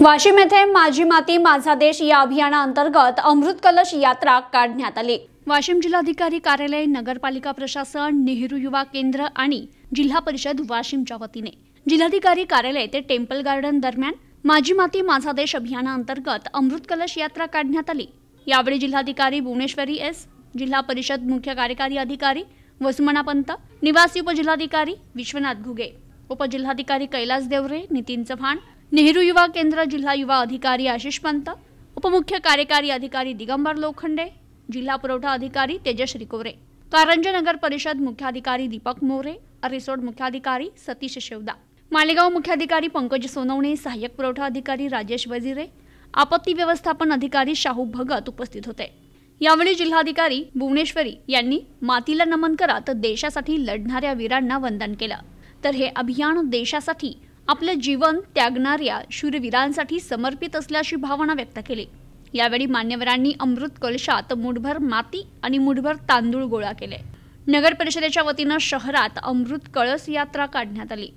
वाशिम येथे माझी माती माझा देश या अंतर्गत अमृत कलश यात्रा काढण्यात आली वाशिम जिल्हाधिकारी कार्यालय नगरपालिका प्रशासन नेहरू युवा केंद्र आणि जिल्हा परिषद वाशिमच्या वतीने जिल्हाधिकारी कार्यालय ते टेम्पल गार्डन दरम्यान माझी माती माझा देश अंतर्गत अमृत कलश यात्रा काढण्यात आली यावेळी जिल्हाधिकारी भुवनेश्वरी एस जिल्हा परिषद मुख्य कार्यकारी अधिकारी वसुमना पंत निवासी उपजिल्हाधिकारी विश्वनाथ घुगे उपजिल्हाधिकारी कैलास देवरे नितीन चव्हाण नेहरू युवा केंद्र जिल्हा युवा अधिकारी आशिष पंत उपमुख्य कार्यकारी अधिकारी दिगंबर लोखंडे जिल्हा पुरवठा अधिकारी तेजश्री कोरे कारंज नगर परिषद मुख्याधिकारी दीपक मोरे रिसोर्ट मुख्याधिकारी सतीश शेवदा मालेगाव मुख्याधिकारी पंकज सोनवणे सहाय्यक पुरवठा अधिकारी राजेश वजिरे आपत्ती व्यवस्थापन अधिकारी शाहू भगत उपस्थित होते यावेळी जिल्हाधिकारी भुवनेश्वरी यांनी मातीला नमन करत देशासाठी लढणाऱ्या वीरांना वंदन केलं तर हे अभियान देशासाठी आपलं जीवन त्यागणाऱ्या शूरवीरांसाठी समर्पित असल्याची भावना व्यक्त केली यावेळी मान्यवरांनी अमृत कलशात मुठभर माती आणि मुठभर तांदूळ गोळा केले नगर परिषदेच्या वतीनं शहरात अमृत कळस यात्रा काढण्यात आली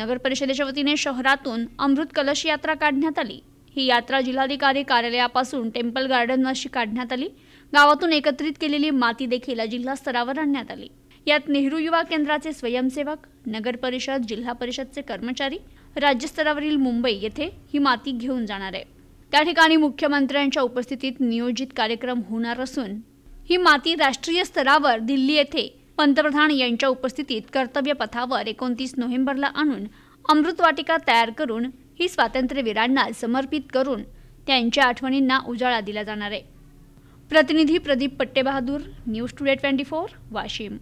नगर परिषदेच्या वतीने शहरातून अमृत कलश यात्रा काढण्यात आली ही यात्रा जिल्हाधिकारी कार्यालयापासून टेम्पल गार्डन अशी काढण्यात आली गावातून एकत्रित केलेली माती देखील जिल्हा स्तरावर आणण्यात आली यात नेहरू युवा केंद्राचे स्वयंसेवक नगर परिषद जिल्हा परिषदचे कर्मचारी राज्यस्तरावरील मुंबई येथे ही माती घेऊन जाणार आहे त्या ठिकाणी मुख्यमंत्र्यांच्या उपस्थितीत नियोजित कार्यक्रम होणार असून ही माती राष्ट्रीय स्तरावर दिल्ली येथे पंतप्रधान यांच्या उपस्थितीत कर्तव्य पथावर एकोणतीस नोव्हेंबरला आणून अमृतवाटिका तयार करून ही स्वातंत्र्यवीरांना समर्पित करून त्यांच्या आठवणींना उजाळा दिला जाणार आहे प्रतिनिधी Pradeep Pattebahadur news today twenty four Washim